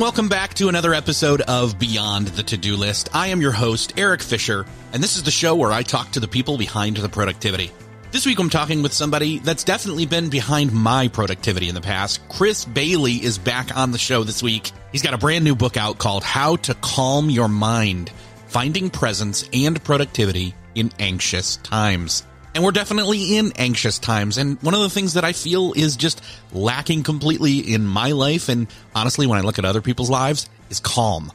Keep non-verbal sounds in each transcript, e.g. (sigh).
and welcome back to another episode of Beyond the To Do List. I am your host, Eric Fisher, and this is the show where I talk to the people behind the productivity. This week I'm talking with somebody that's definitely been behind my productivity in the past. Chris Bailey is back on the show this week. He's got a brand new book out called How to Calm Your Mind Finding Presence and Productivity in Anxious Times. And we're definitely in anxious times. And one of the things that I feel is just lacking completely in my life, and honestly, when I look at other people's lives, is calm.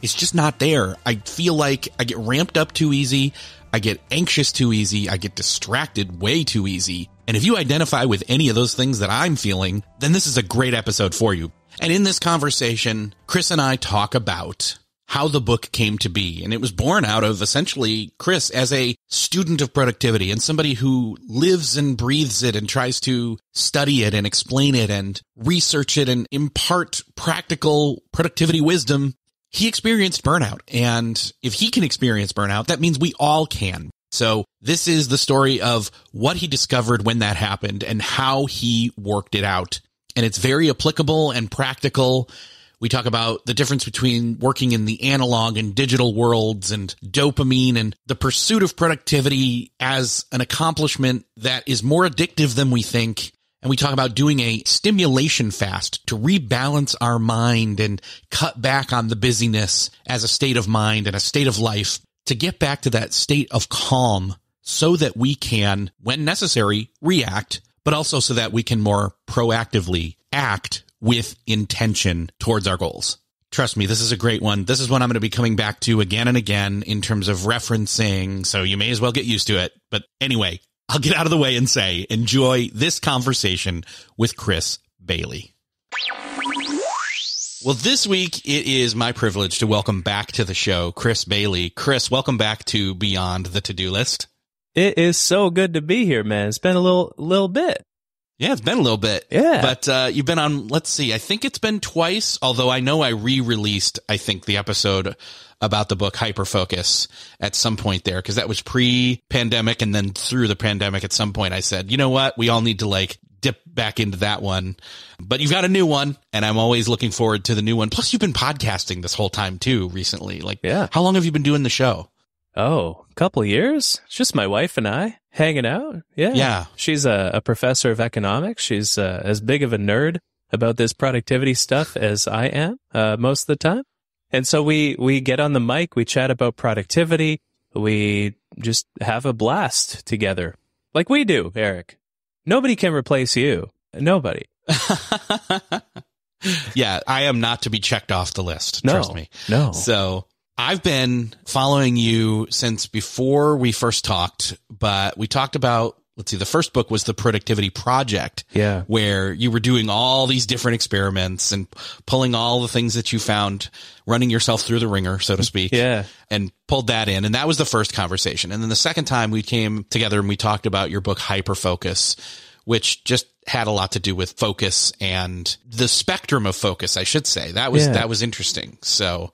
It's just not there. I feel like I get ramped up too easy. I get anxious too easy. I get distracted way too easy. And if you identify with any of those things that I'm feeling, then this is a great episode for you. And in this conversation, Chris and I talk about how the book came to be. And it was born out of essentially Chris as a student of productivity and somebody who lives and breathes it and tries to study it and explain it and research it and impart practical productivity wisdom. He experienced burnout. And if he can experience burnout, that means we all can. So this is the story of what he discovered when that happened and how he worked it out. And it's very applicable and practical we talk about the difference between working in the analog and digital worlds and dopamine and the pursuit of productivity as an accomplishment that is more addictive than we think. And we talk about doing a stimulation fast to rebalance our mind and cut back on the busyness as a state of mind and a state of life to get back to that state of calm so that we can, when necessary, react, but also so that we can more proactively act with intention towards our goals. Trust me, this is a great one. This is one I'm going to be coming back to again and again in terms of referencing. So you may as well get used to it. But anyway, I'll get out of the way and say enjoy this conversation with Chris Bailey. Well, this week it is my privilege to welcome back to the show Chris Bailey. Chris, welcome back to Beyond the To Do List. It is so good to be here, man. It's been a little little bit. Yeah, it's been a little bit. Yeah. But uh, you've been on, let's see, I think it's been twice, although I know I re released, I think, the episode about the book Hyperfocus at some point there, because that was pre pandemic. And then through the pandemic, at some point, I said, you know what? We all need to like dip back into that one. But you've got a new one, and I'm always looking forward to the new one. Plus, you've been podcasting this whole time, too, recently. Like, yeah. how long have you been doing the show? Oh, a couple years? It's just my wife and I hanging out. Yeah. Yeah. She's a, a professor of economics. She's uh, as big of a nerd about this productivity stuff as I am uh, most of the time. And so we, we get on the mic, we chat about productivity. We just have a blast together like we do, Eric. Nobody can replace you. Nobody. (laughs) yeah, I am not to be checked off the list. No, trust me. No. So I've been following you since before we first talked, but we talked about let's see, the first book was the productivity project. Yeah. Where you were doing all these different experiments and pulling all the things that you found, running yourself through the ringer, so to speak. yeah. And pulled that in. And that was the first conversation. And then the second time we came together and we talked about your book, Hyper Focus, which just had a lot to do with focus and the spectrum of focus, I should say. That was, yeah. that was interesting. So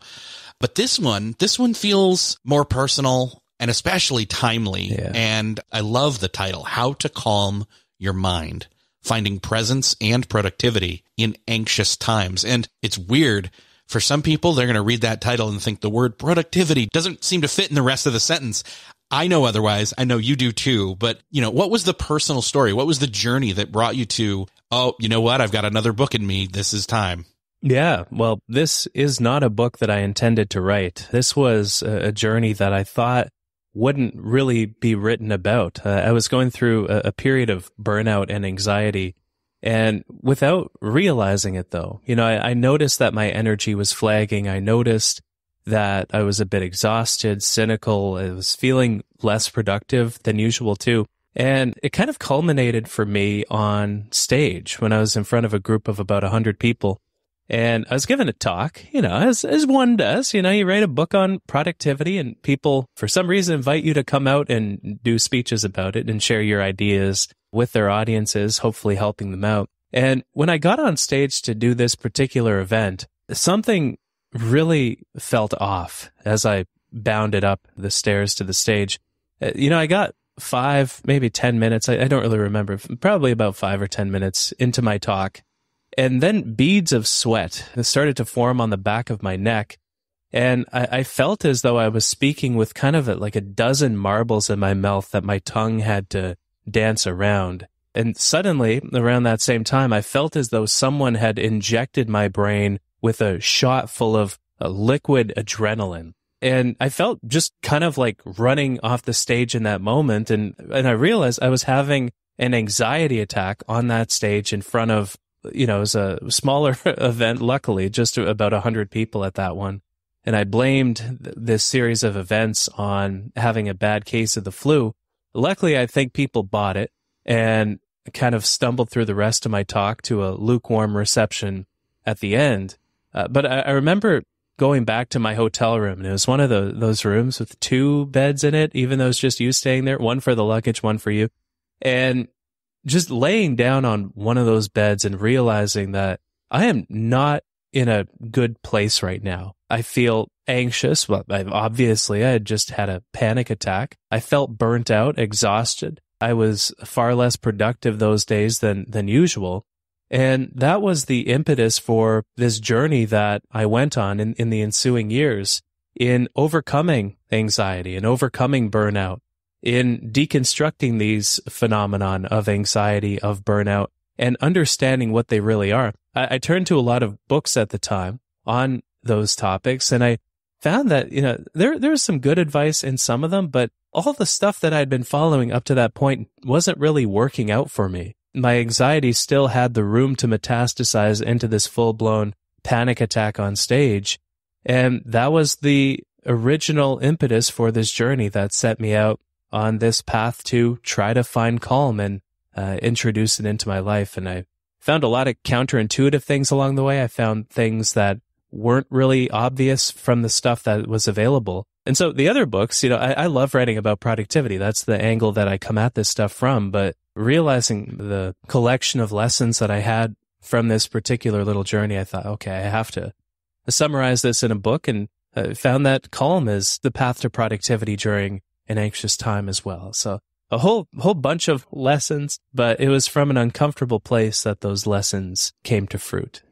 but this one, this one feels more personal and especially timely. Yeah. And I love the title, How to Calm Your Mind, Finding Presence and Productivity in Anxious Times. And it's weird. For some people, they're going to read that title and think the word productivity doesn't seem to fit in the rest of the sentence. I know otherwise. I know you do too. But, you know, what was the personal story? What was the journey that brought you to, oh, you know what? I've got another book in me. This is time. Yeah, well, this is not a book that I intended to write. This was a journey that I thought wouldn't really be written about. Uh, I was going through a, a, period of burnout and anxiety. And without realizing it, though, you know, I, I, noticed that my energy was flagging. I noticed that I was a bit exhausted, cynical. I was feeling less productive than usual, too. And it kind of culminated for me on stage when I was in front of a group of about 100 people. And I was given a talk, you know, as, as one does, you know, you write a book on productivity and people for some reason invite you to come out and do speeches about it and share your ideas with their audiences, hopefully helping them out. And when I got on stage to do this particular event, something really felt off as I bounded up the stairs to the stage. Uh, you know, I got five, maybe 10 minutes. I, I don't really remember, probably about five or 10 minutes into my talk and then beads of sweat started to form on the back of my neck. And I, I felt as though I was speaking with kind of a, like a dozen marbles in my mouth that my tongue had to dance around. And suddenly, around that same time, I felt as though someone had injected my brain with a shot full of uh, liquid adrenaline. And I felt just kind of like running off the stage in that moment. And, and I realized I was having an anxiety attack on that stage in front of you know, it was a smaller (laughs) event, luckily, just about 100 people at that one. And I blamed this series of events on having a bad case of the flu. Luckily, I think people bought it and kind of stumbled through the rest of my talk to a lukewarm reception at the end. Uh, but I, I, remember going back to my hotel room and it was one of the, those rooms with two beds in it, even though it's just you staying there, one for the luggage, one for you. And just laying down on one of those beds and realizing that I am not in a good place right now. I feel anxious. Well, I, obviously, I had just had a panic attack. I felt burnt out, exhausted. I was far less productive those days than, than usual. And that was the impetus for this journey that I went on in, in the ensuing years in overcoming anxiety and overcoming burnout in deconstructing these phenomenon of anxiety, of burnout, and understanding what they really are. I, I turned to a lot of books at the time on those topics, and I found that you know there there was some good advice in some of them, but all the stuff that I'd been following up to that point wasn't really working out for me. My anxiety still had the room to metastasize into this full blown panic attack on stage. And that was the original impetus for this journey that set me out on this path to try to find calm and uh, introduce it into my life. And I found a lot of counterintuitive things along the way. I found things that weren't really obvious from the stuff that was available. And so the other books, you know, I, I, love writing about productivity. That's the angle that I come at this stuff from. But realizing the collection of lessons that I had from this particular little journey, I thought, okay, I have to summarize this in a book and uh, found that calm is the path to productivity during an anxious time as well. So a whole whole bunch of lessons, but it was from an uncomfortable place that those lessons came to fruit.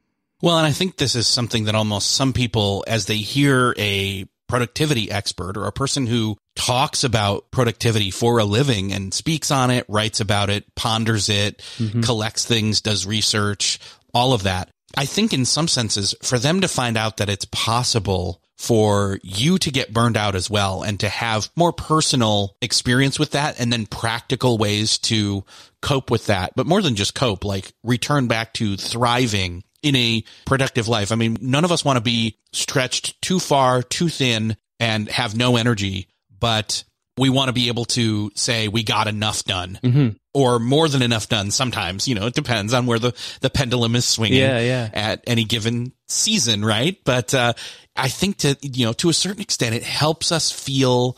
Well, and I think this is something that almost some people as they hear a productivity expert or a person who talks about productivity for a living and speaks on it, writes about it, ponders it, mm-hmm. collects things, does research, all of that. I think in some senses for them to find out that it's possible for you to get burned out as well and to have more personal experience with that and then practical ways to cope with that. But more than just cope, like return back to thriving in a productive life. I mean, none of us want to be stretched too far, too thin and have no energy, but we want to be able to say we got enough done. Mm-hmm or more than enough done sometimes you know it depends on where the the pendulum is swinging yeah, yeah. at any given season right but uh, i think to you know to a certain extent it helps us feel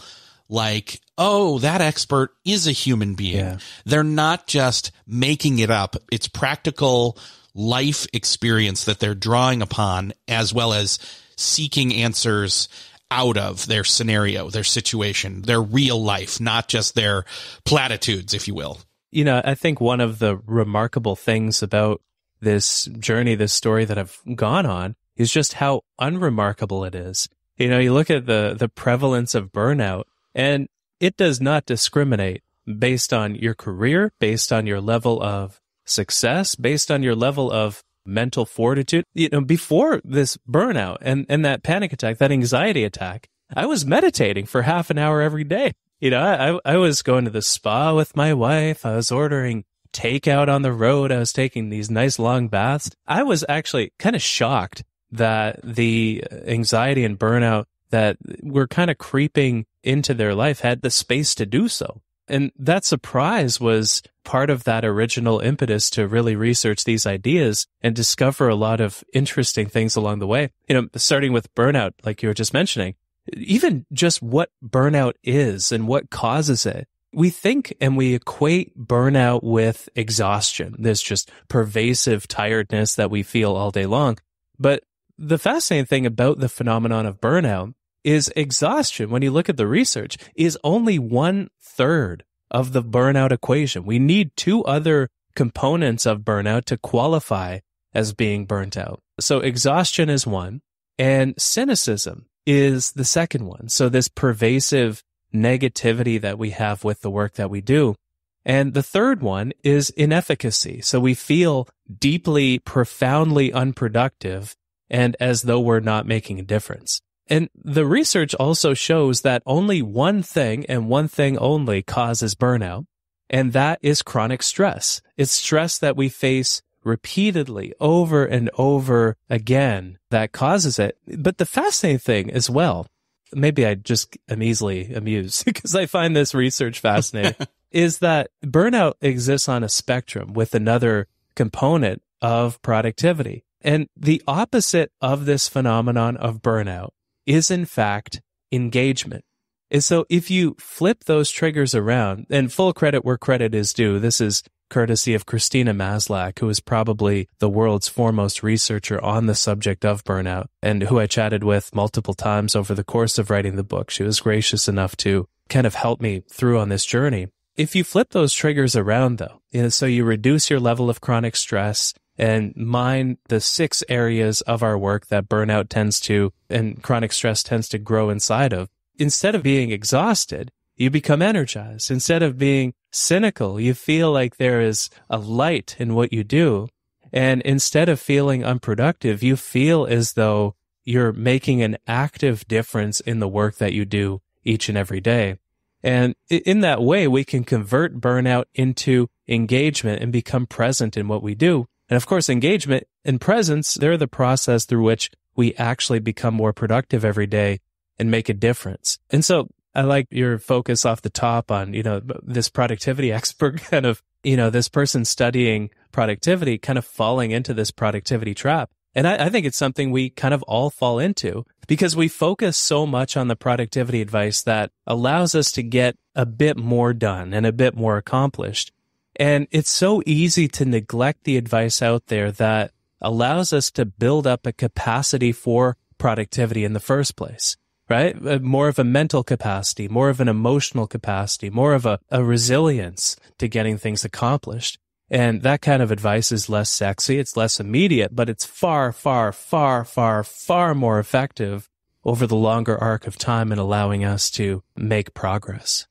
like oh that expert is a human being yeah. they're not just making it up it's practical life experience that they're drawing upon as well as seeking answers out of their scenario, their situation, their real life, not just their platitudes, if you will. You know, I think one of the remarkable things about this journey, this story that I've gone on is just how unremarkable it is. You know, you look at the, the prevalence of burnout and it does not discriminate based on your career, based on your level of success, based on your level of mental fortitude. You know, before this burnout and, and that panic attack, that anxiety attack, I was meditating for half an hour every day you know, I, I was going to the spa with my wife. I was ordering takeout on the road. I was taking these nice long baths. I was actually kind of shocked that the anxiety and burnout that were kind of creeping into their life had the space to do so. And that surprise was part of that original impetus to really research these ideas and discover a lot of interesting things along the way. You know, starting with burnout, like you were just mentioning, even just what burnout is and what causes it. We think and we equate burnout with exhaustion, this just pervasive tiredness that we feel all day long. But the fascinating thing about the phenomenon of burnout is exhaustion, when you look at the research, is only one third of the burnout equation. We need two other components of burnout to qualify as being burnt out. So exhaustion is one and cynicism is the second one. So this pervasive negativity that we have with the work that we do. And the third one is inefficacy. So we feel deeply, profoundly unproductive and as though we're not making a difference. And the research also shows that only one thing and one thing only causes burnout. And that is chronic stress. It's stress that we face repeatedly over and over again that causes it. But the fascinating thing as well, maybe I just am easily amused (laughs) because I find this research fascinating, (laughs) is that burnout exists on a spectrum with another component of productivity. And the opposite of this phenomenon of burnout is, in fact, engagement. And so if you flip those triggers around, and full credit where credit is due, this is courtesy of Christina Maslach, who is probably the world's foremost researcher on the subject of burnout and who I chatted with multiple times over the course of writing the book. She was gracious enough to kind of help me through on this journey. If you flip those triggers around though, you know, so you reduce your level of chronic stress and mind the six areas of our work that burnout tends to and chronic stress tends to grow inside of, instead of being exhausted, you become energized. Instead of being cynical. You feel like there is a light in what you do. And instead of feeling unproductive, you feel as though you're making an active difference in the work that you do each and every day. And in that way, we can convert burnout into engagement and become present in what we do. And of course, engagement and presence, they're the process through which we actually become more productive every day and make a difference. And so I like your focus off the top on, you know, this productivity (laughs) expert kind of, you know, this person studying productivity kind of falling into this productivity trap. And I, I, think it's something we kind of all fall into because we focus so much on the productivity advice that allows us to get a bit more done and a bit more accomplished. And it's so easy to neglect the advice out there that allows us to build up a capacity for productivity in the first place right? Uh, more of a mental capacity, more of an emotional capacity, more of a, a resilience to getting things accomplished. And that kind of advice is less sexy. It's less immediate, but it's far, far, far, far, far more effective over the longer arc of time in allowing us to make progress.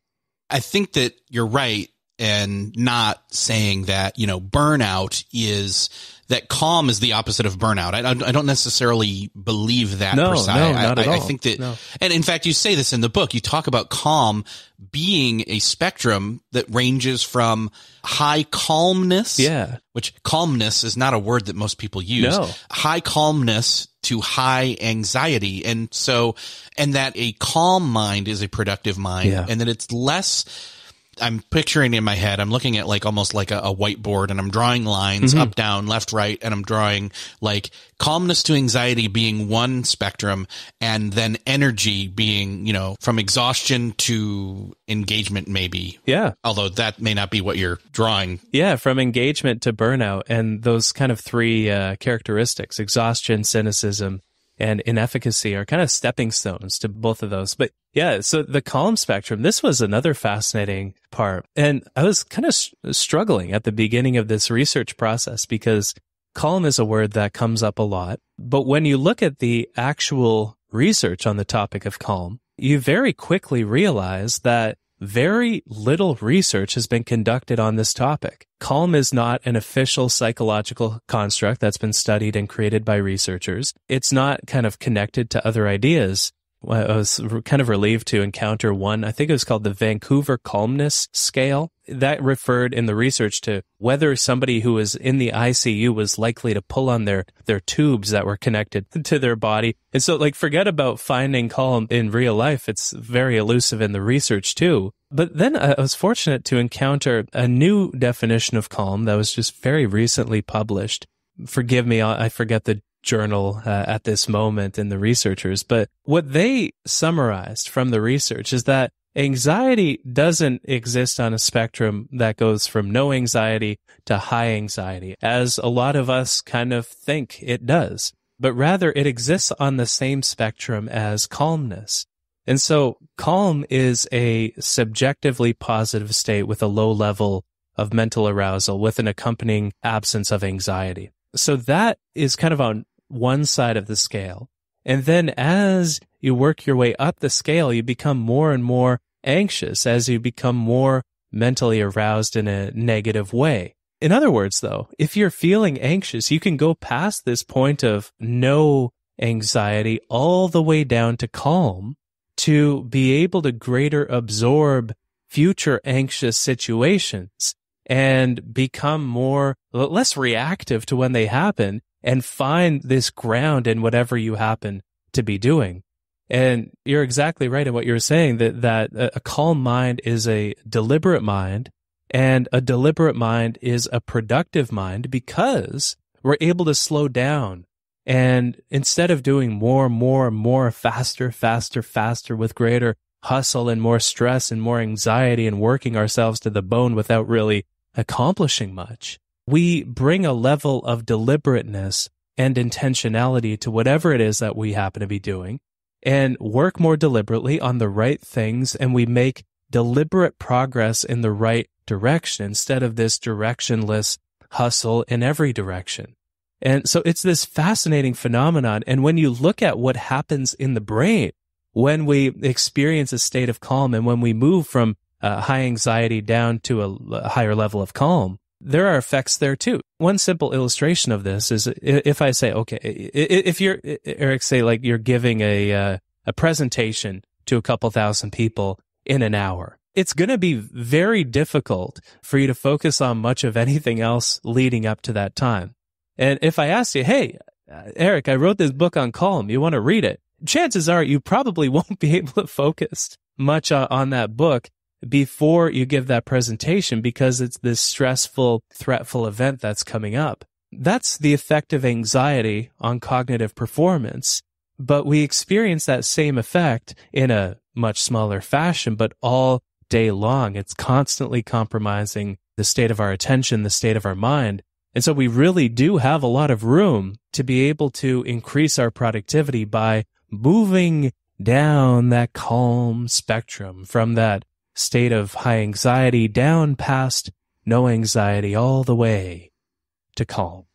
I think that you're right and not saying that, you know, burnout is that calm is the opposite of burnout. I, I don't necessarily believe that. No, per se. no, not I, at I, all. I think that, no. and in fact, you say this in the book. You talk about calm being a spectrum that ranges from high calmness, yeah, which calmness is not a word that most people use. No. High calmness to high anxiety, and so, and that a calm mind is a productive mind, yeah. and that it's less I'm picturing in my head. I'm looking at like almost like a, a whiteboard, and I'm drawing lines mm-hmm. up, down, left, right, and I'm drawing like calmness to anxiety being one spectrum, and then energy being you know from exhaustion to engagement, maybe. Yeah. Although that may not be what you're drawing. Yeah, from engagement to burnout, and those kind of three uh, characteristics: exhaustion, cynicism, and inefficacy are kind of stepping stones to both of those. But yeah, so the column spectrum, this was another fascinating part. And I was kind of struggling at the beginning of this research process because column is a word that comes up a lot. But when you look at the actual research on the topic of column, you very quickly realize that very little research has been conducted on this topic. Calm is not an official psychological construct that's been studied and created by researchers. It's not kind of connected to other ideas. I was kind of relieved to encounter one. I think it was called the Vancouver Calmness Scale, that referred in the research to whether somebody who was in the ICU was likely to pull on their, their tubes that were connected (laughs) to their body. And so like forget about finding calm in real life. It's very elusive in the research too. But then I was fortunate to encounter a new definition of calm that was just very recently published. Forgive me, I forget the journal uh, at this moment and the researchers, but what they summarized from the research is that Anxiety doesn't exist on a spectrum that goes from no anxiety to high anxiety, as a lot of us kind of think it does, but rather it exists on the same spectrum as calmness. And so calm is a subjectively positive state with a low level of mental arousal with an accompanying absence of anxiety. So that is kind of on one side of the scale. And then as you work your way up the scale, you become more and more anxious as you become more mentally aroused in a negative way. In other words, though, if you're feeling anxious, you can go past this point of no anxiety all the way down to calm to be able to greater absorb future anxious situations and become more, less reactive to when they happen and find this ground in whatever you happen to be doing. And you're exactly right in what you are saying that, that a calm mind is a deliberate mind and a deliberate mind is a productive mind because we're able to slow down and instead of doing more, more, more, faster, faster, faster with greater hustle and more stress and more anxiety and working ourselves to the bone without really accomplishing much, we bring a level of deliberateness and intentionality to whatever it is that we happen to be doing and work more deliberately on the right things and we make deliberate progress in the right direction instead of this directionless hustle in every direction. And so it's this fascinating phenomenon. And when you look at what happens in the brain when we experience a state of calm and when we move from uh, high anxiety down to a, a higher level of calm, there are effects there too. One simple illustration of this is if I say, okay, if you're, Eric, say like you're giving a, uh, a presentation to a couple thousand people in an hour, it's going to be very difficult for you to focus on much of anything else leading up to that time. And if I ask you, hey, uh, Eric, I wrote this book on calm. You want to read it? Chances are you probably (laughs) won't be able to focus much uh, on that book before you give that presentation because it's this stressful, threatful event that's coming up. That's the effect of anxiety on cognitive performance. But we experience that same effect in a much smaller fashion, but all day long, it's constantly compromising the state of our attention, the state of our mind. And so we really do have a lot of room to be able to increase our productivity by moving down that calm spectrum from that state of high anxiety down past no anxiety all the way to calm.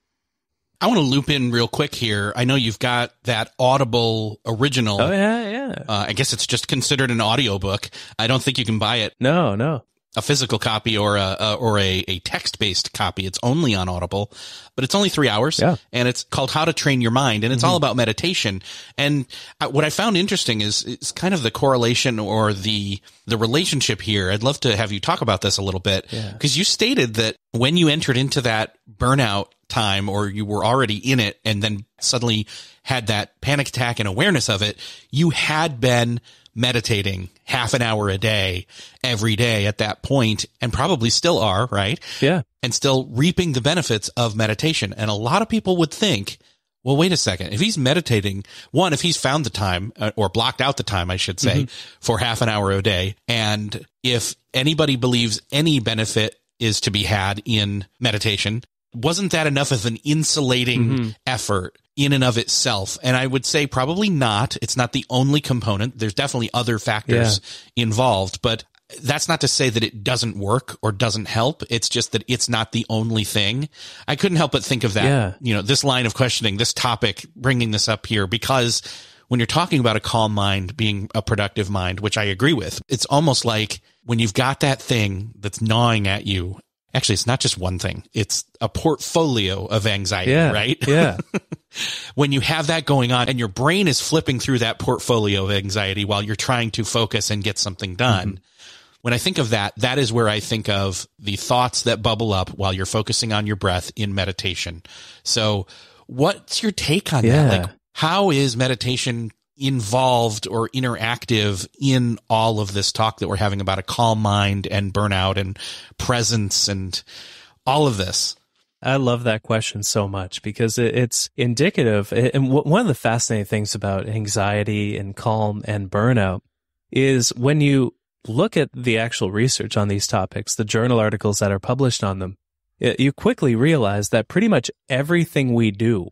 I want to loop in real quick here. I know you've got that Audible original. Oh yeah, yeah. Uh, I guess it's just considered an audiobook. I don't think you can buy it. No, no a physical copy or a, a or a, a text based copy. It's only on Audible, but it's only three hours, yeah. and it's called How to Train Your Mind, and it's mm-hmm. all about meditation. And uh, what I found interesting is it's kind of the correlation or the the relationship here. I'd love to have you talk about this a little bit because yeah. you stated that when you entered into that burnout time or you were already in it and then suddenly had that panic attack and awareness of it, you had been meditating half an hour a day every day at that point and probably still are, right? Yeah. And still reaping the benefits of meditation. And a lot of people would think, well, wait a second. If he's meditating, one, if he's found the time uh, or blocked out the time, I should say, mm-hmm. for half an hour a day, and if anybody believes any benefit is to be had in meditation, wasn't that enough of an insulating mm-hmm. effort in and of itself? And I would say probably not. It's not the only component. There's definitely other factors yeah. involved, but that's not to say that it doesn't work or doesn't help. It's just that it's not the only thing. I couldn't help but think of that, yeah. you know, this line of questioning, this topic, bringing this up here, because when you're talking about a calm mind being a productive mind, which I agree with, it's almost like when you've got that thing that's gnawing at you actually it's not just one thing it's a portfolio of anxiety yeah, right (laughs) yeah when you have that going on and your brain is flipping through that portfolio of anxiety while you're trying to focus and get something done mm-hmm. when i think of that that is where i think of the thoughts that bubble up while you're focusing on your breath in meditation so what's your take on yeah. that like how is meditation involved or interactive in all of this talk that we're having about a calm mind and burnout and presence and all of this? I love that question so much because it's indicative. And one of the fascinating things about anxiety and calm and burnout is when you look at the actual research on these topics, the journal articles that are published on them, you quickly realize that pretty much everything we do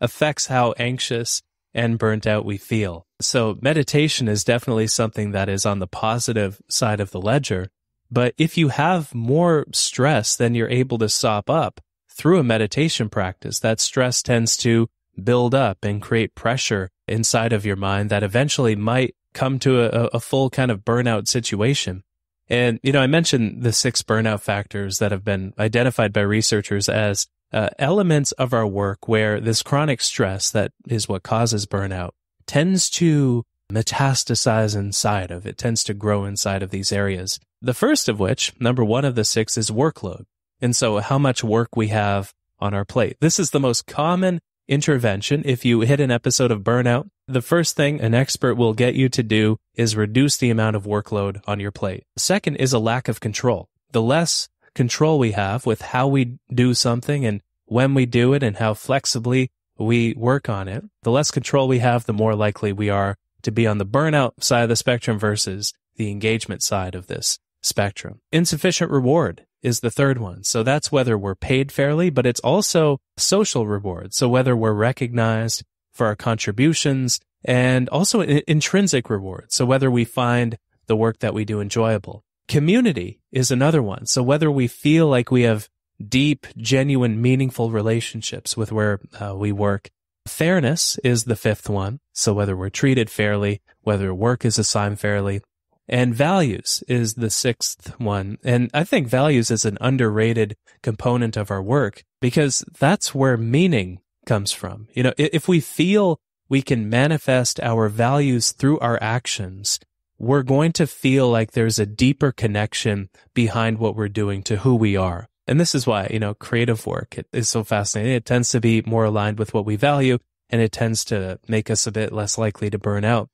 affects how anxious and burnt out we feel. So meditation is definitely something that is on the positive side of the ledger. But if you have more stress than you're able to sop up through a meditation practice, that stress tends to build up and create pressure inside of your mind that eventually might come to a, a full kind of burnout situation. And, you know, I mentioned the six burnout factors that have been identified by researchers as uh, elements of our work where this chronic stress that is what causes burnout tends to metastasize inside of it tends to grow inside of these areas the first of which number 1 of the 6 is workload and so how much work we have on our plate this is the most common intervention if you hit an episode of burnout the first thing an expert will get you to do is reduce the amount of workload on your plate second is a lack of control the less control we have with how we do something and when we do it and how flexibly we work on it, the less control we have, the more likely we are to be on the burnout side of the spectrum versus the engagement side of this spectrum. Insufficient reward is the third one. So that's whether we're paid fairly, but it's also social reward. So whether we're recognized for our contributions and also intrinsic reward. So whether we find the work that we do enjoyable. Community is another one. So whether we feel like we have deep, genuine, meaningful relationships with where uh, we work, fairness is the fifth one. So whether we're treated fairly, whether work is assigned fairly, and values is the sixth one. And I think values is an underrated component of our work because that's where meaning comes from. You know, if we feel we can manifest our values through our actions, we're going to feel like there's a deeper connection behind what we're doing to who we are. And this is why, you know, creative work is so fascinating. It tends to be more aligned with what we value and it tends to make us a bit less likely to burn out.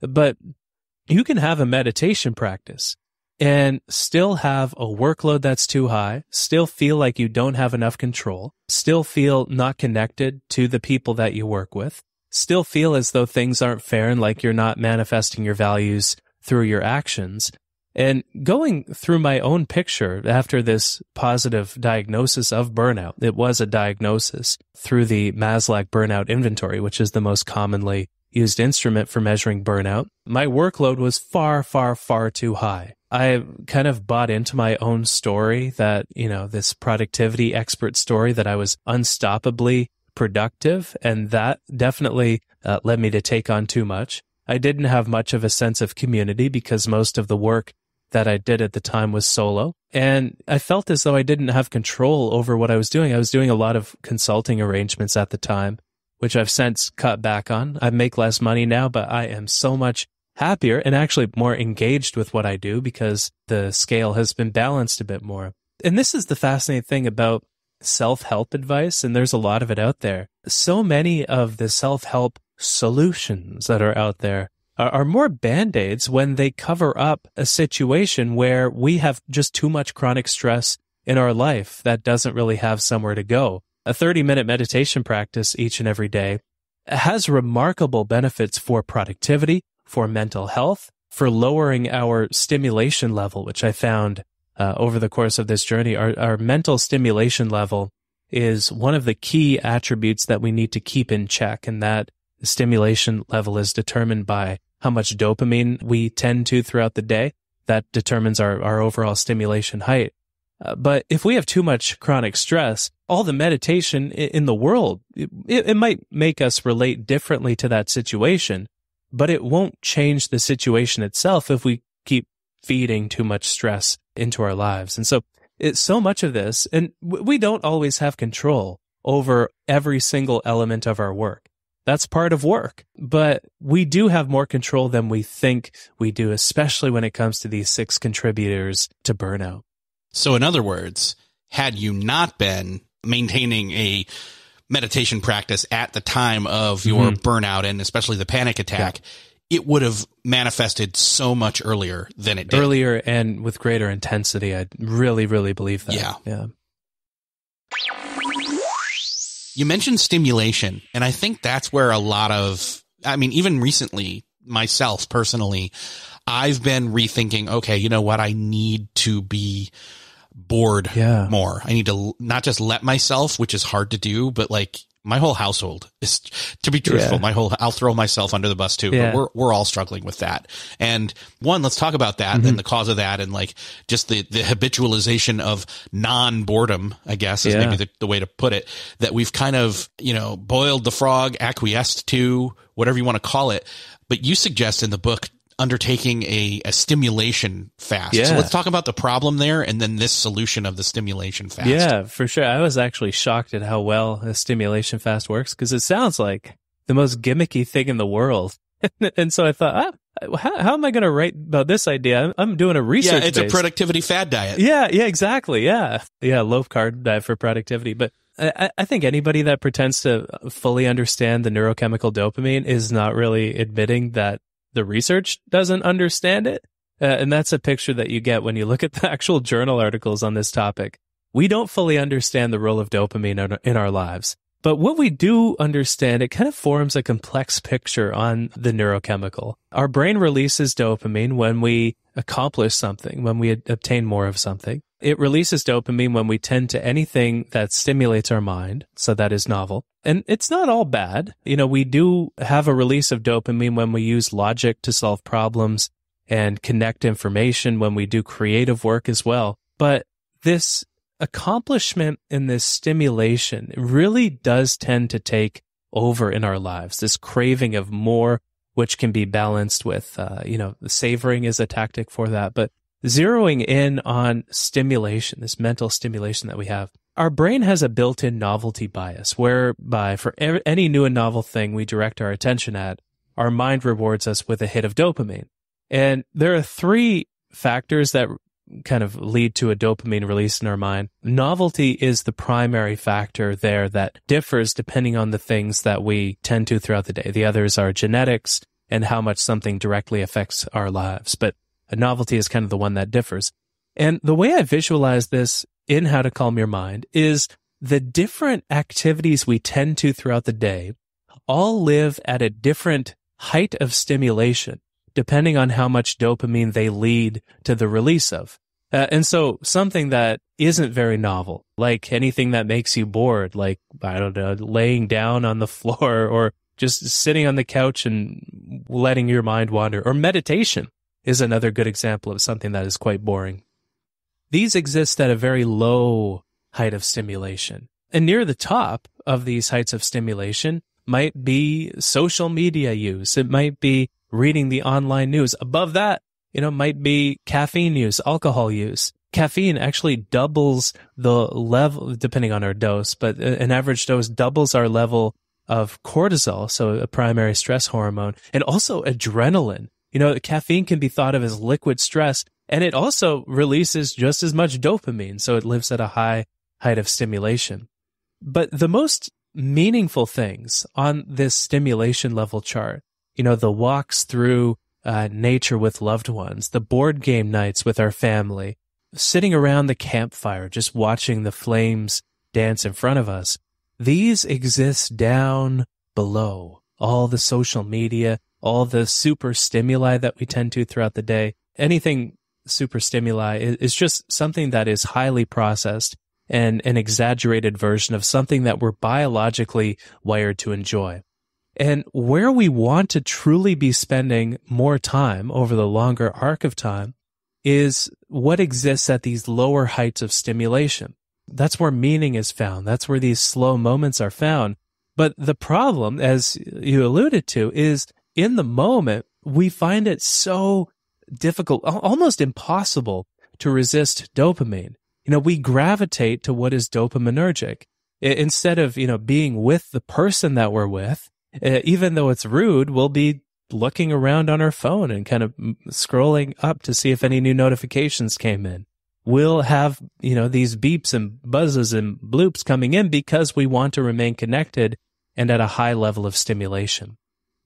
But you can have a meditation practice and still have a workload that's too high, still feel like you don't have enough control, still feel not connected to the people that you work with, still feel as though things aren't fair and like you're not manifesting your values through your actions. And going through my own picture after this positive diagnosis of burnout, it was a diagnosis through the Maslach Burnout Inventory, which is the most commonly used instrument for measuring burnout. My workload was far, far, far too high. I kind of bought into my own story that, you know, this productivity expert story that I was unstoppably productive. And that definitely uh, led me to take on too much. I didn't have much of a sense of community because most of the work that I did at the time was solo. And I felt as though I didn't have control over what I was doing. I was doing a lot of consulting arrangements at the time, which I've since cut back on. I make less money now, but I am so much happier and actually more engaged with what I do because the scale has been balanced a bit more. And this is the fascinating thing about self help advice, and there's a lot of it out there. So many of the self help solutions that are out there are, are more band-aids when they cover up a situation where we have just too much chronic stress in our life that doesn't really have somewhere to go. A 30 minute meditation practice each and every day has remarkable benefits for productivity, for mental health, for lowering our stimulation level, which I found uh, over the course of this journey. Our, our mental stimulation level is one of the key attributes that we need to keep in check. And that stimulation level is determined by how much dopamine we tend to throughout the day. That determines our, our overall stimulation height. Uh, but if we have too much chronic stress, all the meditation in, the world, it, it might make us relate differently to that situation, but it won't change the situation itself if we keep feeding too much stress into our lives. And so it's so much of this, and we don't always have control over every single element of our work. That's part of work. But we do have more control than we think we do, especially when it comes to these six contributors to burnout. So, in other words, had you not been maintaining a meditation practice at the time of mm-hmm. your mm-hmm. burnout and especially the panic attack, yeah. it would have manifested so much earlier than it did. Earlier and with greater intensity. I really, really believe that. Yeah. Yeah. You mentioned stimulation, and I think that's where a lot of, I mean, even recently, myself personally, I've been rethinking, okay, you know what? I need to be bored yeah. more. I need to not just let myself, which is hard to do, but like my whole household is to be truthful yeah. my whole i'll throw myself under the bus too yeah. but we're, we're all struggling with that and one let's talk about that mm-hmm. and the cause of that and like just the the habitualization of non-boredom i guess is yeah. maybe the, the way to put it that we've kind of you know boiled the frog acquiesced to whatever you want to call it but you suggest in the book undertaking a, a stimulation fast. Yeah. So let's talk about the problem there and then this solution of the stimulation fast. Yeah, for sure. I was actually shocked at how well a stimulation fast works because it sounds like the most gimmicky thing in the world. (laughs) and so I thought, ah, how, how am I going to write about this idea? I'm, I'm doing a research. Yeah, it's based. a productivity fad diet. Yeah, yeah, exactly. Yeah, yeah, low carb diet for productivity. But I, I think anybody that pretends to fully understand the neurochemical dopamine is not really admitting that the research doesn't understand it. Uh, and that's a picture that you get when you look at (laughs) the actual journal articles on this topic. We don't fully understand the role of dopamine in our lives. But what we do understand, it kind of forms a complex picture on the neurochemical. Our brain releases dopamine when we accomplish something, when we obtain more of something. It releases dopamine when we tend to anything that stimulates our mind. So that is novel. And it's not all bad. You know, we do have a release of dopamine when we use logic to solve problems and connect information when we do creative work as well. But this accomplishment and this stimulation really does tend to take over in our lives. This craving of more, which can be balanced with, uh, you know, savoring is a tactic for that, but zeroing in on stimulation, this mental stimulation that we have, our brain has a built in novelty bias whereby for any new and novel thing we direct our attention at, our mind rewards us with a hit of dopamine. And there are three factors that kind of lead to a dopamine release in our mind. Novelty is the primary factor there that differs depending on the things that we tend to throughout the day. The others are genetics and how much something directly affects our lives. But a novelty is kind of the one that differs. And the way I visualize this in How to Calm Your Mind is the different activities we tend to throughout the day all live at a different height of stimulation, depending on how much dopamine they lead to the release of. Uh, and so something that isn't very novel, like anything that makes you bored, like, I don't know, laying down on the (laughs) floor or just sitting on the couch and letting your mind wander or meditation is another good example of something that is quite boring. These exist at a very low height of stimulation. And near the top of these heights of stimulation might be social media use. It might be reading the online news. Above that, you know, might be caffeine use, alcohol use. Caffeine actually doubles the level, depending on our dose, but an average dose doubles our level of cortisol, so a primary stress hormone, and also adrenaline. You know, caffeine can be thought of as liquid stress and it also releases just as much dopamine. So it lives at a high height of stimulation. But the most meaningful things on this stimulation level chart, you know, the walks through uh, nature with loved ones, the board game nights with our family, sitting around the campfire, just watching the flames dance in front of us. These exist down below all the social media all the super stimuli that we tend to throughout the day. Anything super stimuli is just something that is highly processed and an exaggerated version of something that we're biologically wired to enjoy. And where we want to truly be spending more time over the longer arc of time is what exists at these lower heights of stimulation. That's where meaning is found. That's where these slow moments are found. But the problem, as you alluded to, is in the moment, we find it so difficult, almost impossible to resist dopamine. You know, we gravitate to what is dopaminergic. Instead of, you know, being with the person that we're with, uh, even though it's rude, we'll be looking around on our phone and kind of scrolling up to see if any new notifications came in. We'll have, you know, these beeps and buzzes and bloops coming in because we want to remain connected and at a high level of stimulation.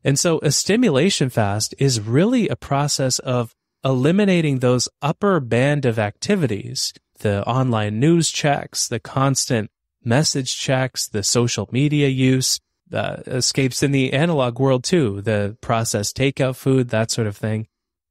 And so a stimulation fast is really a process of eliminating those upper band of activities, the online news checks, the constant message checks, the social media use, escapes in the analog world too, the processed takeout food, that sort of thing.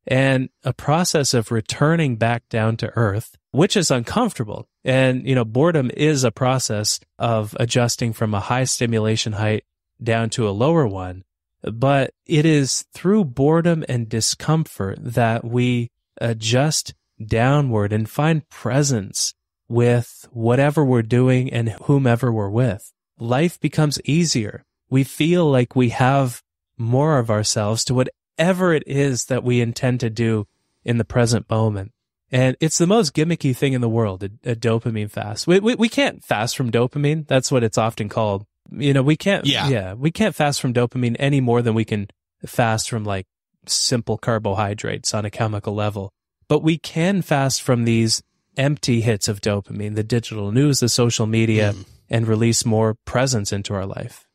And a process of returning back down to earth, which is uncomfortable. And, you know, boredom is a process of adjusting from a high stimulation height down to a lower one. But it is through boredom and discomfort that we adjust downward and find presence with whatever we're doing and whomever we're with. Life becomes easier. We feel like we have more of ourselves to whatever it is that we intend to do in the present moment. And it's the most gimmicky thing in the world, a, a dopamine fast. We, we, we can't fast from dopamine. That's what it's often called. You know, we can't, yeah. yeah, we can't fast from dopamine any more than we can fast from like simple carbohydrates on a chemical level. But we can fast from these empty hits of dopamine, the digital news, the social media, mm. and release more presence into our life.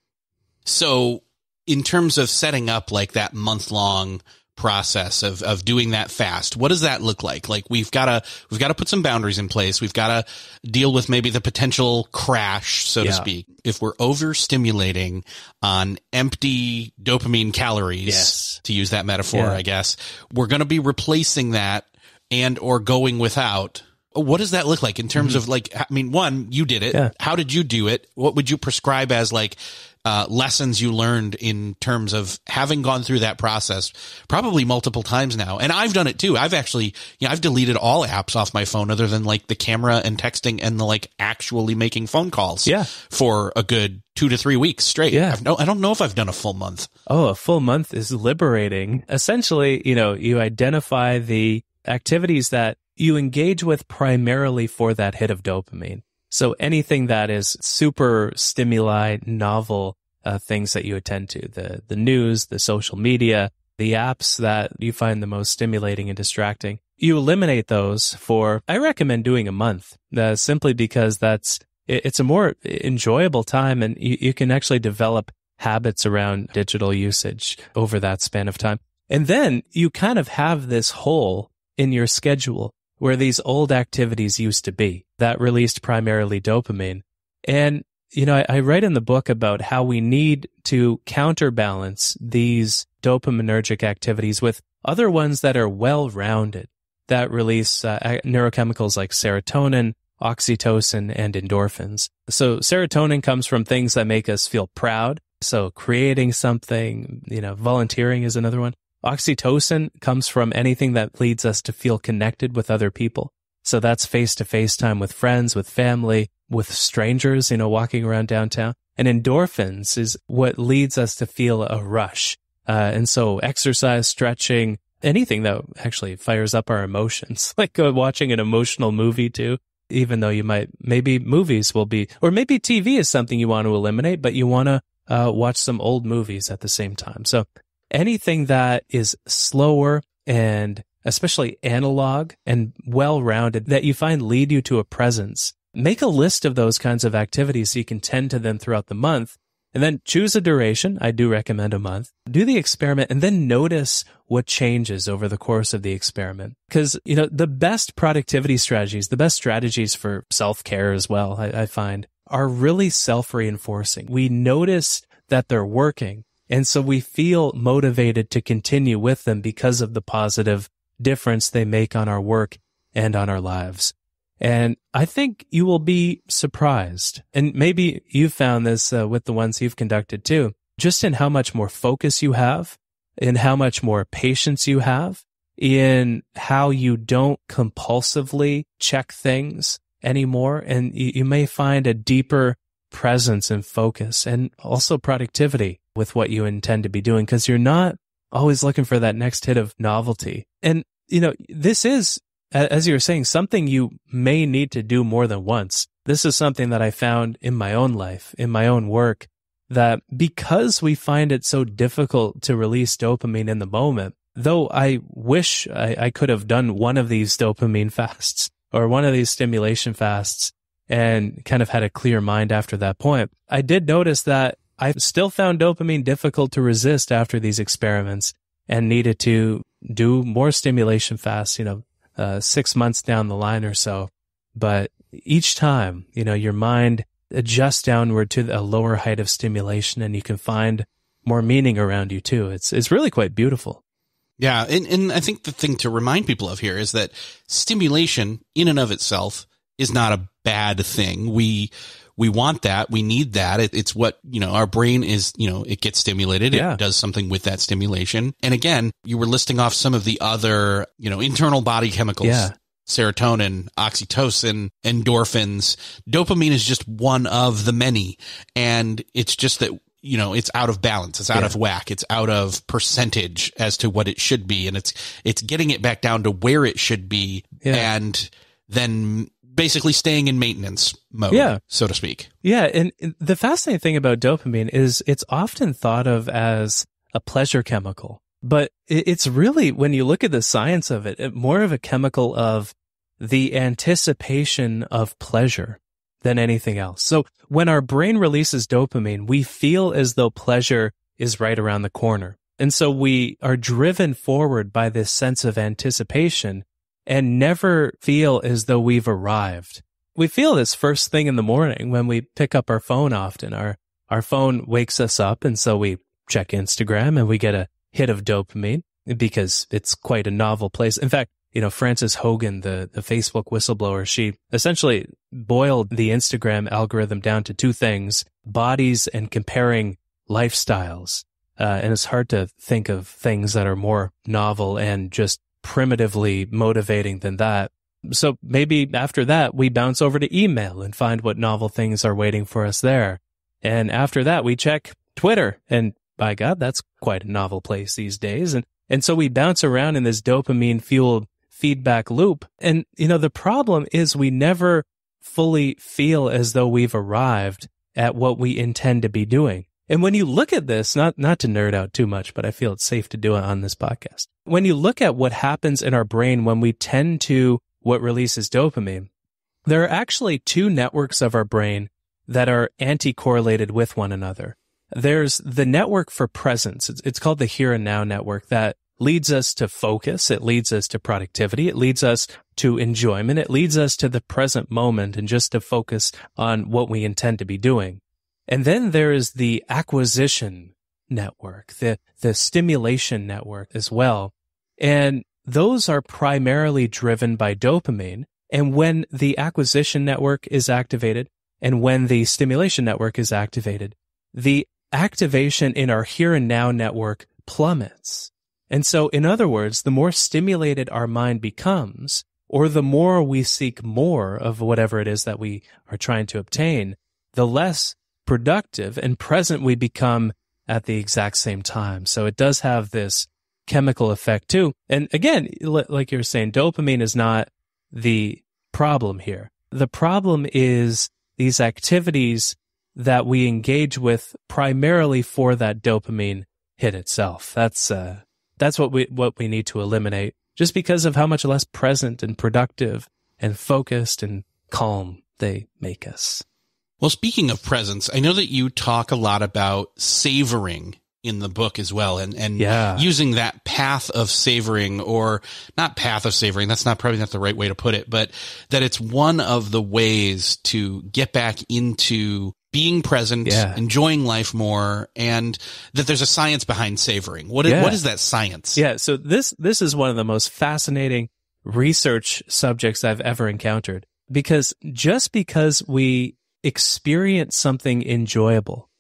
So, in terms of setting up like that month long process of of doing that fast what does that look like like we've got to we've got to put some boundaries in place we've got to deal with maybe the potential crash so yeah. to speak if we're overstimulating on empty dopamine calories yes. to use that metaphor yeah. i guess we're going to be replacing that and or going without what does that look like in terms mm-hmm. of like i mean one you did it yeah. how did you do it what would you prescribe as like uh, lessons you learned in terms of having gone through that process probably multiple times now and i've done it too i've actually you know i've deleted all apps off my phone other than like the camera and texting and the like actually making phone calls yeah for a good two to three weeks straight yeah I've no, i don't know if i've done a full month oh a full month is liberating essentially you know you identify the activities that you engage with primarily for that hit of dopamine. So anything that is super stimuli, novel uh, things that you attend to, the, the news, the social media, the apps that you find the most stimulating and distracting, you eliminate those for, I recommend doing a month uh, simply because that's, it, it's a more enjoyable time and you, you can actually develop habits around digital usage over that span of time. And then you kind of have this hole in your schedule where these old activities used to be that released primarily dopamine. And, you know, I, I write in the book about how we need to counterbalance these dopaminergic activities with other ones that are well rounded that release uh, neurochemicals like serotonin, oxytocin, and endorphins. So serotonin comes from things that make us feel proud. So creating something, you know, volunteering is another one. Oxytocin comes from anything that leads us to feel connected with other people. So that's face to face time with friends, with family, with strangers, you know, walking around downtown. And endorphins is what leads us to feel a rush. Uh, and so exercise, stretching, anything that actually fires up our emotions, (laughs) like uh, watching an emotional movie too, even though you might, maybe movies will be, or maybe TV is something you want to eliminate, but you want to uh, watch some old movies at the same time. So anything that is slower and especially analog and well rounded that you find lead you to a presence. Make a list of those kinds of activities so you can tend to them throughout the month and then choose a duration. I do recommend a month. Do the experiment and then notice what changes over the course of the experiment. Cause, you know, the best productivity strategies, the best strategies for self care as well, I, I, find are really self reinforcing. We notice that they're working and so we feel motivated to continue with them because of the positive difference they make on our work and on our lives. And I think you will be surprised. And maybe you found this uh, with the ones you've conducted too, just in how much more focus you have, in how much more patience you have, in how you don't compulsively check things anymore. And you, you may find a deeper presence and focus and also productivity with what you intend to be doing because you're not always looking for that next hit of novelty. And, you know, this is, as you were saying, something you may need to do more than once. This is something that I found in my own life, in my own work, that because we find it so difficult to release dopamine in the moment, though I wish I, I could have done one of these dopamine (laughs) fasts or one of these stimulation fasts and kind of had a clear mind after that point, I did notice that I still found dopamine difficult to resist after these experiments and needed to do more stimulation fasts, you know, uh, six months down the line or so. But each time, you know, your mind adjusts downward to a lower height of stimulation and you can find more meaning around you too. It's, it's really quite beautiful. Yeah. And, and I think the thing to remind people of here is that stimulation in and of itself is not a bad thing. We, we want that. We need that. It, it's what, you know, our brain is, you know, it gets stimulated. Yeah. It does something with that stimulation. And again, you were listing off some of the other, you know, internal body chemicals. Yeah. Serotonin, oxytocin, endorphins. Dopamine is just one of the many. And it's just that you know it's out of balance it's out yeah. of whack it's out of percentage as to what it should be and it's it's getting it back down to where it should be yeah. and then basically staying in maintenance mode, yeah. so to speak. Yeah. And the fascinating thing about dopamine is it's often thought of as a pleasure chemical, but it's really, when you look at the science of it, more of a chemical of the anticipation of pleasure than anything else. So when our brain releases dopamine, we feel as though pleasure is right around the corner. And so we are driven forward by this sense of anticipation and never feel as though we've arrived. We feel this first thing in the morning when we pick up our phone often. Our, our phone wakes us up. And so we check Instagram and we get a hit of dopamine because it's quite a novel place. In fact, you know, Frances Hogan, the, the Facebook whistleblower, she essentially boiled the Instagram algorithm down to two things, bodies and comparing lifestyles. Uh, and it's hard to think of things that are more novel and just primitively motivating than that. So maybe after that, we bounce over to email and find what novel things are waiting for us there. And after that, we check Twitter. And by God, that's quite a novel place these days. And, and so we bounce around in this dopamine fueled feedback loop. And, you know, the problem is we never fully feel as though we've arrived at what we intend to be doing. And when you look at this, not, not to nerd out too much, but I feel it's safe to do it on this podcast. When you look at what happens in our brain when we tend to what releases dopamine, there are actually two networks of our brain that are anti-correlated with one another. There's the network for presence. It's, it's called the here and now network that leads us to focus. It leads us to productivity. It leads us to enjoyment. It leads us to the present moment and just to focus on what we intend to be doing. And then there is the acquisition network, the, the stimulation network as well. And those are primarily driven by dopamine. And when the acquisition network is activated and when the stimulation network is activated, the activation in our here and now network plummets. And so, in other words, the more stimulated our mind becomes, or the more we seek more of whatever it is that we are trying to obtain, the less productive and present we become at the exact same time. So it does have this chemical effect too. And again, like you are saying, dopamine is not the problem here. The problem is these activities that we engage with primarily for that dopamine hit itself. That's uh, that's what we what we need to eliminate just because of how much less present and productive and focused and calm they make us. Well, speaking of presence, I know that you talk a lot about savoring in the book as well and, and yeah. using that path of savoring or not path of savoring. That's not probably not the right way to put it, but that it's one of the ways to get back into being present, yeah. enjoying life more, and that there's a science behind savoring. What yeah. what is that science? Yeah. So this, this is one of the most fascinating research subjects I've ever encountered because just because we experience something enjoyable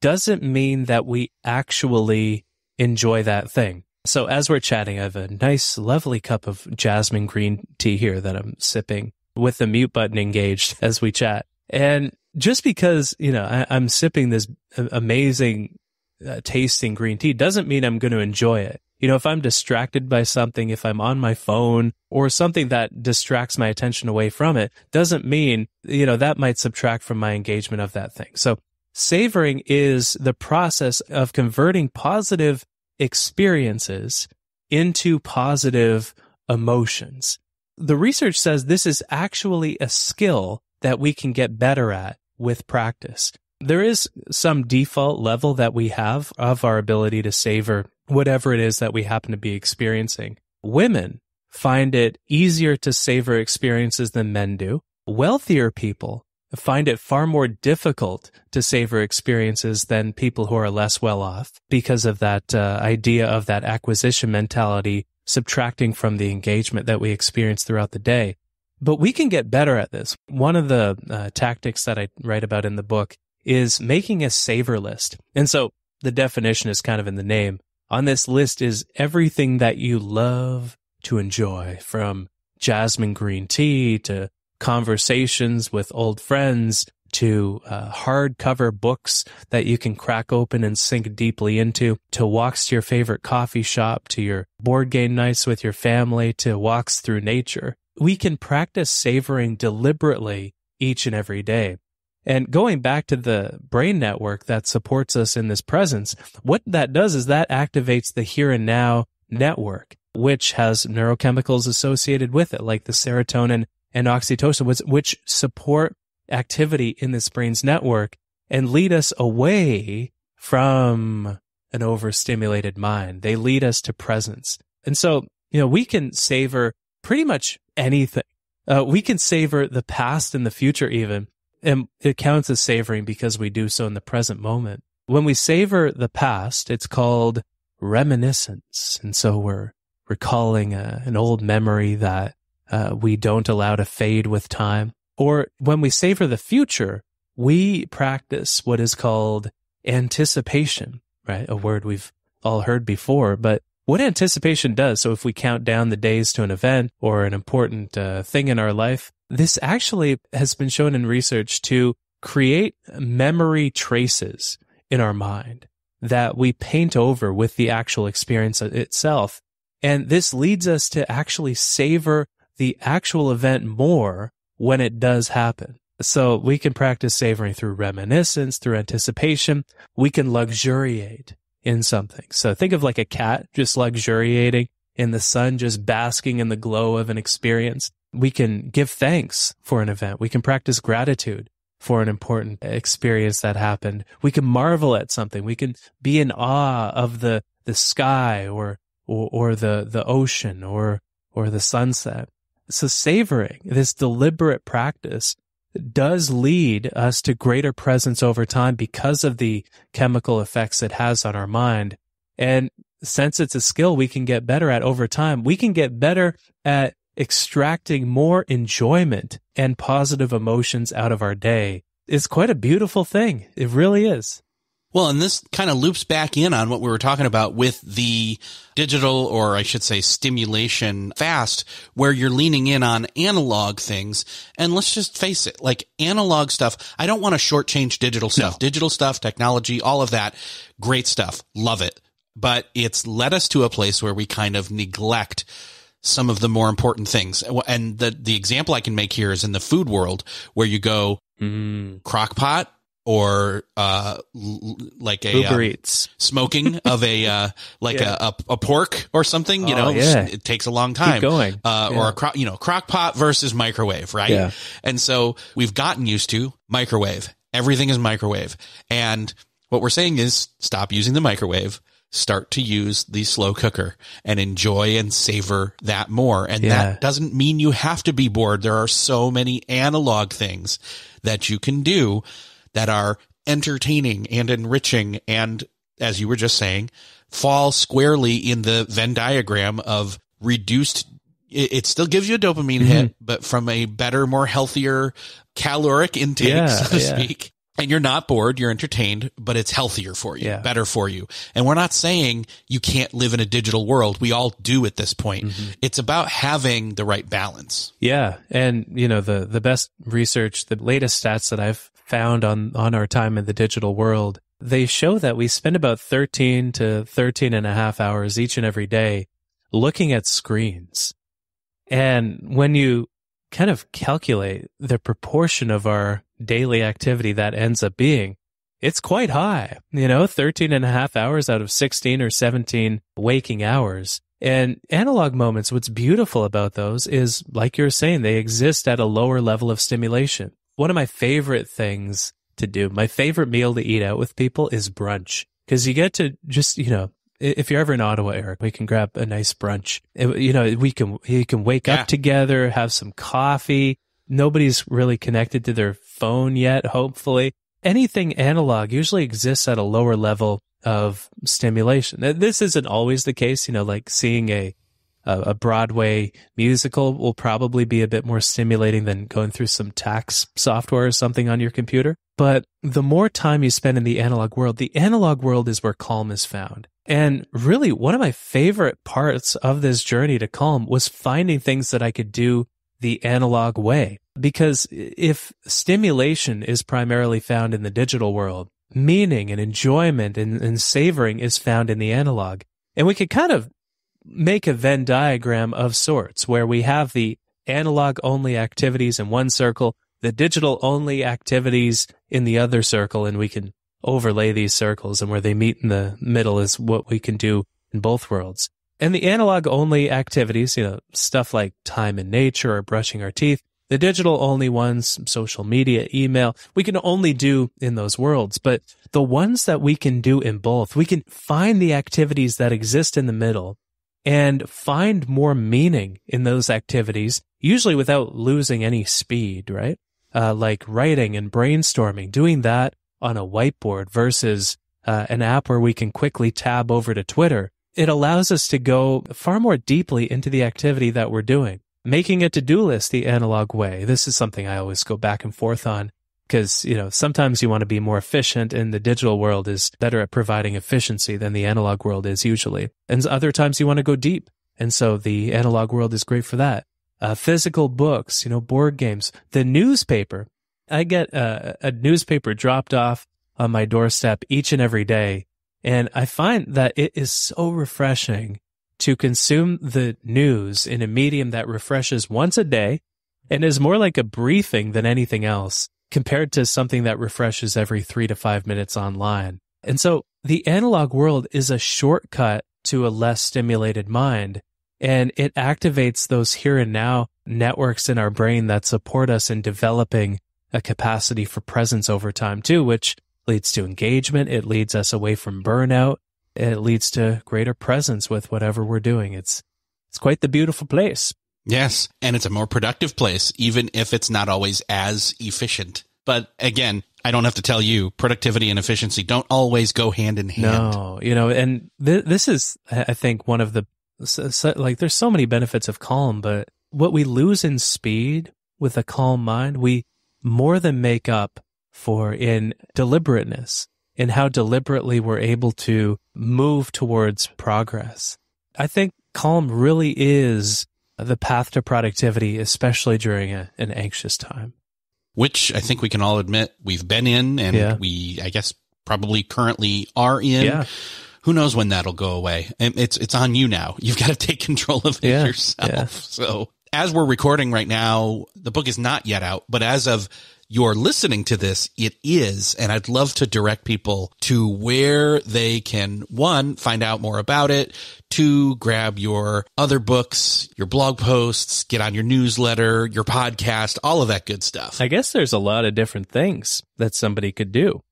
doesn't mean that we actually enjoy that thing. So as we're chatting, I have a nice, lovely cup of jasmine green tea here that I'm sipping with the mute button engaged (laughs) as we chat. And just because, you know, I, am sipping this amazing uh, tasting green tea doesn't mean I'm going to enjoy it. You know, if I'm distracted by something, if I'm on my phone or something that distracts my attention away from it, doesn't mean, you know, that might subtract from my engagement of that thing. So savoring is the process of converting positive experiences into positive emotions. The research says this is actually a skill that we can get better at with practice. There is some default level that we have of our ability to savor whatever it is that we happen to be experiencing. Women find it easier to savor experiences than men do. Wealthier people find it far more difficult to savor experiences than people who are less well off because of that uh, idea of that acquisition mentality subtracting from the engagement that we experience throughout the day. But we can get better at this. One of the uh, tactics that I write about in the book is making a savor list. And so the definition is kind of in the name. On this list is everything that you love to enjoy from jasmine green tea to conversations with old friends to uh, hardcover books that you can crack open and sink deeply into, to walks to your favorite coffee shop, to your board game nights with your family, to walks through nature. We can practice savoring deliberately each and every day. And going back to the brain network that supports us in this presence, what that does is that activates the here and now network, which has neurochemicals associated with it, like the serotonin and oxytocin, which support activity in this brain's network and lead us away from an overstimulated mind. They lead us to presence. And so, you know, we can savor pretty much anything. Uh, we can savor the past and the future even and it counts as savoring because we do so in the present moment. When we savor the past, it's called reminiscence. And so we're recalling a, uh, an old memory that uh, we don't allow to fade with time. Or when we savor the future, we practice what is called anticipation, right? A word we've all heard before, but what anticipation does. So if we count down the days to an event or an important uh, thing in our life, this actually has been shown in research to create memory traces in our mind that we paint over with the actual experience itself. And this leads us to actually savor the actual event more when it does happen. So we can practice savoring through reminiscence, through anticipation. We can luxuriate in something. So think of like a cat just luxuriating in the sun, just basking in the glow of an experience. We can give thanks for an event. We can practice gratitude for an important experience that happened. We can marvel at something. We can be in awe of the, the sky or, or, or the, the ocean or, or the sunset. So savoring this deliberate practice does lead us to greater presence over time because of the chemical effects it has on our mind. And since it's a skill we can get better at over time, we can get better at extracting more enjoyment and positive emotions out of our day is quite a beautiful thing. It really is. Well, and this kind of loops back in on what we were talking about with the digital, or I should say stimulation fast, where you're leaning in on analog things. And let's just face it, like analog stuff, I don't want to shortchange digital stuff. No. Digital stuff, technology, all of that, great stuff. Love it. But it's led us to a place where we kind of neglect some of the more important things. And the, the example I can make here is in the food world where you go mm. crock pot or uh, l- like a um, smoking (laughs) of a uh, like yeah. a, a, a pork or something. You oh, know, yeah. it takes a long time Keep going, uh, yeah. or a you know crock pot versus microwave, right? And so we've gotten used to microwave. Everything is microwave, and what we're saying is stop using the microwave start to use the slow cooker and enjoy and savor that more. And yeah. that doesn't mean you have to be bored. There are so many analog things that you can do that are entertaining and enriching. And as you were just saying, fall squarely in the Venn diagram of reduced it, still gives you a dopamine mm-hmm. hit, but from a better, more healthier caloric intake, yeah, so to yeah. speak and you're not bored, you're entertained, but it's healthier for you, yeah. better for you. And we're not saying you can't live in a digital world. We all do at this point. Mm-hmm. It's about having the right balance. Yeah. And you know, the the best research, the latest stats that I've found on on our time in the digital world, they show that we spend about 13 to 13 and a half hours each and every day looking at screens. And when you kind of calculate the proportion of our daily activity that ends up being, it's quite high, you know, 13 and a half hours out of 16 or 17 waking hours. And analog moments, what's beautiful about those is, like you're saying, they exist at a lower level of stimulation. One of my favorite things to do, my favorite meal to eat out with people is brunch. Cause you get to just, you know, if you're ever in Ottawa, Eric, we can grab a nice brunch. you know, we can, you can wake yeah. up together, have some coffee. Nobody's really connected to their phone yet, hopefully. Anything analog usually exists at a lower level of stimulation. This isn't always the case, you know, like seeing a a Broadway musical will probably be a bit more stimulating than going through some tax software or something on your computer. But the more time you spend in the analog world, the analog world is where calm is found. And really, one of my favorite parts of this journey to calm was finding things that I could do the analog way. Because if stimulation is primarily found in the digital world, meaning and enjoyment and, and savoring is found in the analog. And we could kind of make a Venn diagram of sorts where we have the analog only activities in one circle, the digital only activities in the other circle, and we can overlay these circles and where they meet in the middle is what we can do in both worlds. And the analog only activities, you know, stuff like time in nature or brushing our teeth, the digital only ones, social media, email, we can only do in those worlds. But the ones that we can do in both, we can find the activities that exist in the middle and find more meaning in those activities, usually without losing any speed, right? Uh, like writing and brainstorming, doing that on a whiteboard versus uh, an app where we can quickly tab over to Twitter it allows us to go far more deeply into the activity that we're doing. Making a to-do list the analog way. This is something I always go back and forth on because, you know, sometimes you want to be more efficient and the digital world is better at providing efficiency than the analog world is usually. And other times you want to go deep. And so the analog world is great for that. Uh, physical books, you know, board games, the newspaper. I get uh, a newspaper dropped off on my doorstep each and every day and I find that it is so refreshing to consume the news in a medium that refreshes once a day and is more like a briefing than anything else compared to something that refreshes every three to five minutes online. And so the analog world is a shortcut to a less stimulated mind. And it activates those here and now networks in our brain that support us in developing a capacity for presence over time too, which leads to engagement. It leads us away from burnout. It leads to greater presence with whatever we're doing. It's, it's quite the beautiful place. Yes. And it's a more productive place, even if it's not always as efficient. But again, I don't have to tell you, productivity and efficiency don't always go hand in hand. No, you know, and th- this is, I think, one of the, so, so, like, there's so many benefits of calm, but what we lose in speed with a calm mind, we more than make up for in deliberateness, in how deliberately we're able to move towards progress. I think calm really is the path to productivity, especially during a, an anxious time. Which I think we can all admit we've been in and yeah. we, I guess, probably currently are in. Yeah. Who knows when that'll go away? It's it's on you now. You've got to take (laughs) control of it yeah. yourself. So as we're recording right now, the book is not yet out, but as of you're listening to this, it is. And I'd love to direct people to where they can one, find out more about it, two, grab your other books, your blog posts, get on your newsletter, your podcast, all of that good stuff. I guess there's a lot of different things that somebody could do.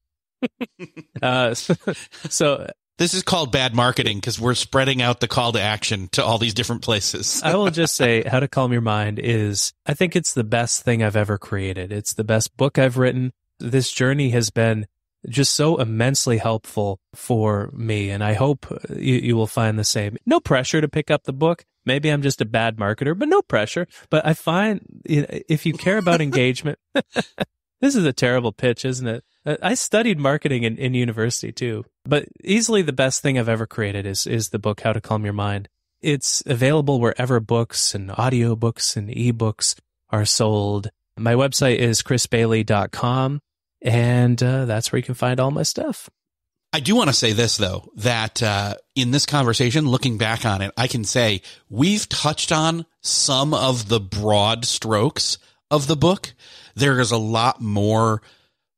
(laughs) uh, (laughs) so this is called bad marketing because we're spreading out the call to action to all these different places. (laughs) I will just say How to Calm Your Mind is, I think it's the best thing I've ever created. It's the best book I've written. This journey has been just so immensely helpful for me. And I hope uh, you, you will find the same. No pressure to pick up the book. Maybe I'm just a bad marketer, but no pressure. But I find if you care about (laughs) engagement, (laughs) this is a terrible pitch, isn't it? Uh, I studied marketing in, in university too, but easily the best thing I've ever created is is the book How to Calm Your Mind. It's available wherever books and audiobooks and ebooks are sold. My website is chrisbailey.com and uh, that's where you can find all my stuff. I do want to say this though, that uh, in this conversation, looking back on it, I can say we've touched on some of the broad strokes of the book. There is a lot more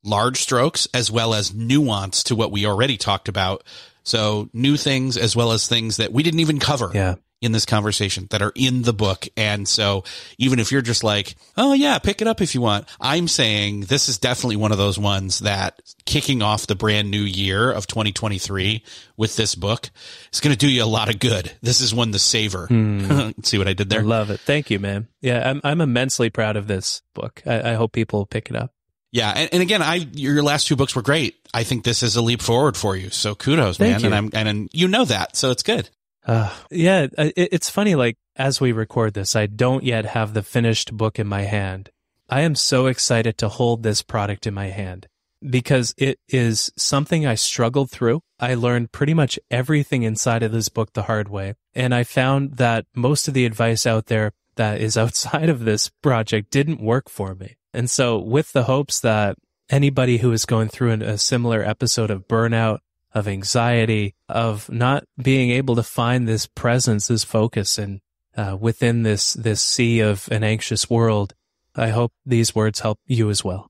large strokes as well as nuance to what we already talked about. So new things as well as things that we didn't even cover. Yeah. In this conversation that are in the book. And so even if you're just like, oh yeah, pick it up if you want, I'm saying this is definitely one of those ones that kicking off the brand new year of 2023 with this book is going to do you a lot of good. This is one to savor. Mm. (laughs) See what I did there? I love it. Thank you, man. Yeah. I'm, I'm immensely proud of this book. I, I hope people pick it up. Yeah, and, and again, I your last two books were great. I think this is a leap forward for you. So kudos, Thank man. You. And I'm and, and, you know that, so it's good. Uh, yeah, it, it's funny. Like as we record this, I don't yet have the finished book in my hand. I am so excited to hold this product in my hand because it is something I struggled through. I learned pretty much everything inside of this book the hard way, and I found that most of the advice out there that is (laughs) outside of this project didn't work for me. And so, with the hopes that anybody who is going through an, a similar episode of burnout, of anxiety, of not being able to find this presence, this focus, and uh, within this this sea of an anxious world, I hope these words help you as well.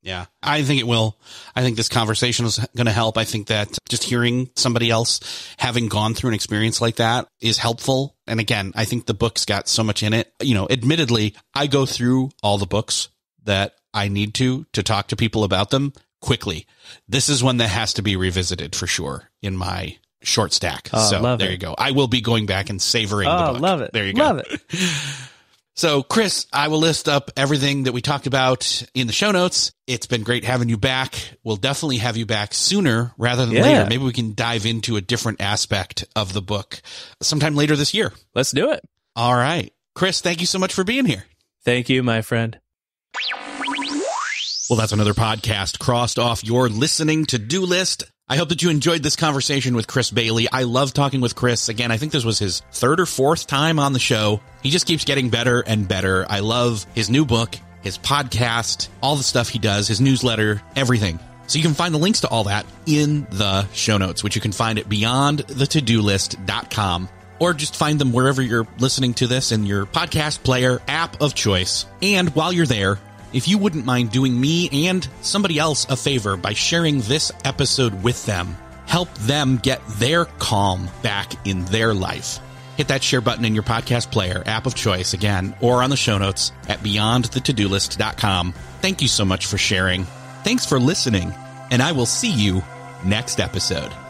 Yeah, I think it will. I think this conversation is going to help. I think that just hearing somebody else having gone through an experience like that is helpful. And again, I think the book's got so much in it. You know, admittedly, I go through all the books that I need to to talk to people about them quickly. This is one that has to be revisited for sure in my short stack. Oh, so there it. you go. I will be going back and savoring. Oh, the book. love it. There you go. Love it. (laughs) so, Chris, I will list up everything that we talked about in the show notes. It's been great having you back. We'll definitely have you back sooner rather than yeah. later. Maybe we can dive into a different aspect of the book sometime later this year. Let's do it. All right. Chris, thank you so much for being here. Thank you, my friend. Well, that's another podcast crossed off your listening to do list. I hope that you enjoyed this conversation with Chris Bailey. I love talking with Chris. Again, I think this was his third or fourth time on the show. He just keeps getting better and better. I love his new book, his podcast, all the stuff he does, his newsletter, everything. So you can find the links to all that in the show notes, which you can find at beyondthetodolist.com or just find them wherever you're listening to this in your podcast player app of choice. And while you're there, if you wouldn't mind doing me and somebody else a favor by sharing this episode with them. Help them get their calm back in their life. Hit that share button in your podcast player, app of choice again, or on the show notes at beyondthetodolist.com. Thank you so much for sharing. Thanks for listening, and I will see you next episode.